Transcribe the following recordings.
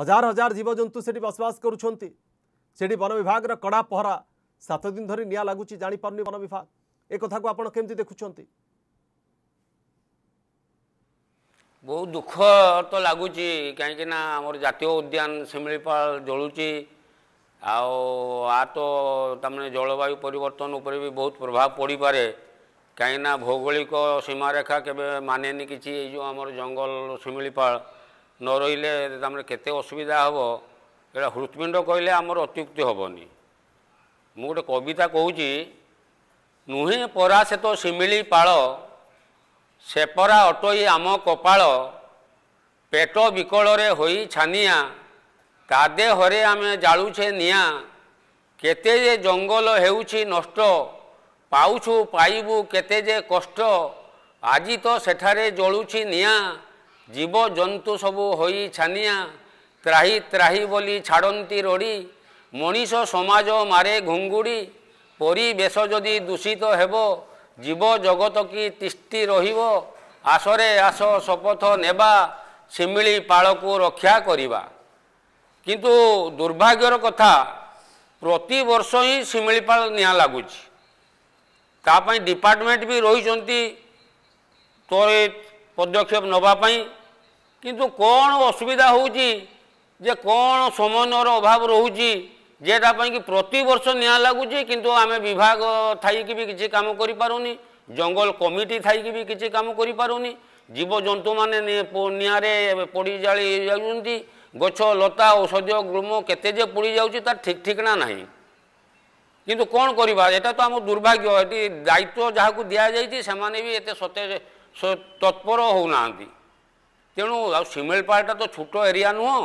হাজার হাজার জীবজন্তু সেটি বসবাস করছেন সেটি বন বিভাগের কড়া পহরা সাত দিন ধরে নিয়া লাগুচি জাঁপারুনি বন বিভাগ এ কথা আপনার কেমি দেখুম বহু দুঃখ তো লাগুচি কাইকি না আমার জাতীয় উদ্যান শিমিপাল জলুচি আও আ তো তার জলবায়ু পরিবর্তন উপরে বি বহুত প্রভাব পড়িপারে কাইকি না ভৌগোলিক সীমারেখা কেবে মানেনি কিছু এই যে আমার জঙ্গল শিমিপাল ନ ରହିଲେ ତାମାନେ କେତେ ଅସୁବିଧା ହେବ ଏଇଟା ହୃତ୍ପିଣ୍ଡ କହିଲେ ଆମର ଅତ୍ୟୁକ୍ତି ହେବନି ମୁଁ ଗୋଟେ କବିତା କହୁଛି ନୁହେଁ ପରା ସେ ତ ଶିମିଳି ପାଳ ସେପରା ଅଟଇ ଆମ କପାଳ ପେଟ ବିକଳରେ ହୋଇ ଛାନିଆ ତା ଦେହରେ ଆମେ ଜାଳୁଛେ ନିଆଁ କେତେ ଯେ ଜଙ୍ଗଲ ହେଉଛି ନଷ୍ଟ ପାଉଛୁ ପାଇବୁ କେତେ ଯେ କଷ୍ଟ ଆଜି ତ ସେଠାରେ ଜଳୁଛି ନିଆଁ ଜୀବଜନ୍ତୁ ସବୁ ହୋଇ ଛାନିଆ ତ୍ରାହି ତ୍ରାହି ବୋଲି ଛାଡ଼ନ୍ତି ରଡ଼ି ମଣିଷ ସମାଜ ମାରେ ଘୁଙ୍ଗୁଡ଼ି ପରିବେଶ ଯଦି ଦୂଷିତ ହେବ ଜୀବ ଜଗତ କି ତିଷ୍ଠି ରହିବ ଆସରେ ଆସ ଶପଥ ନେବା ଶିମିଳି ପାଳକୁ ରକ୍ଷା କରିବା କିନ୍ତୁ ଦୁର୍ଭାଗ୍ୟର କଥା ପ୍ରତିବର୍ଷ ହିଁ ଶିମିଳିପାଳ ନିଆଁ ଲାଗୁଛି ତା ପାଇଁ ଡିପାର୍ଟମେଣ୍ଟ ବି ରହିଛନ୍ତି ତ୍ୱରିତ ପଦକ୍ଷେପ ନେବା ପାଇଁ কিন্তু କ'ଣ ଅସୁବିଧା ହେଉଛି ଯେ କ'ଣ ସମନ୍ୱୟର ଅଭାବ ରହୁଛି যেটা পাইকি প্রতবর্ষ নিয়া লাগুছে কিন্তু আমি বিভাগ থাইকি বি কিছু কাম করে পুনি জঙ্গল কমিটি থাইকি বি কিছু কাম করে পুনি জীবজন্তু মানে নিয়ারে পড়ি জাড়ি যাচ্ছেন গছ লতা ঔষধীয় গ্রুম কেতে যে পড়ি যাচ্ছে তার ঠিক ঠিকনা না কিন্তু কোণ করা এটা তো আমার দুর্ভাগ্য এটি দায়িত্ব যাকে দিয়া যাই সে এতে সতে তৎপর হো না ତେଣୁ ଆଉ ଶିମିଳିପାଳଟା ତ ଛୋଟ ଏରିଆ ନୁହଁ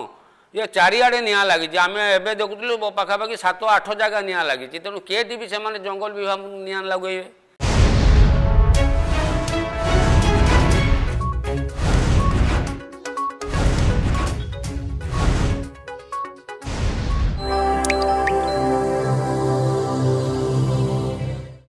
ଇଏ ଚାରିଆଡ଼େ ନିଆଁ ଲାଗିଛି ଆମେ ଏବେ ଦେଖୁଥିଲୁ ପାଖାପାଖି ସାତ ଆଠ ଜାଗା ନିଆଁ ଲାଗିଛି ତେଣୁ କେଦି ବି ସେମାନେ ଜଙ୍ଗଲ ବିଭାଗକୁ ନିଆଁ ଲଗାଇବେ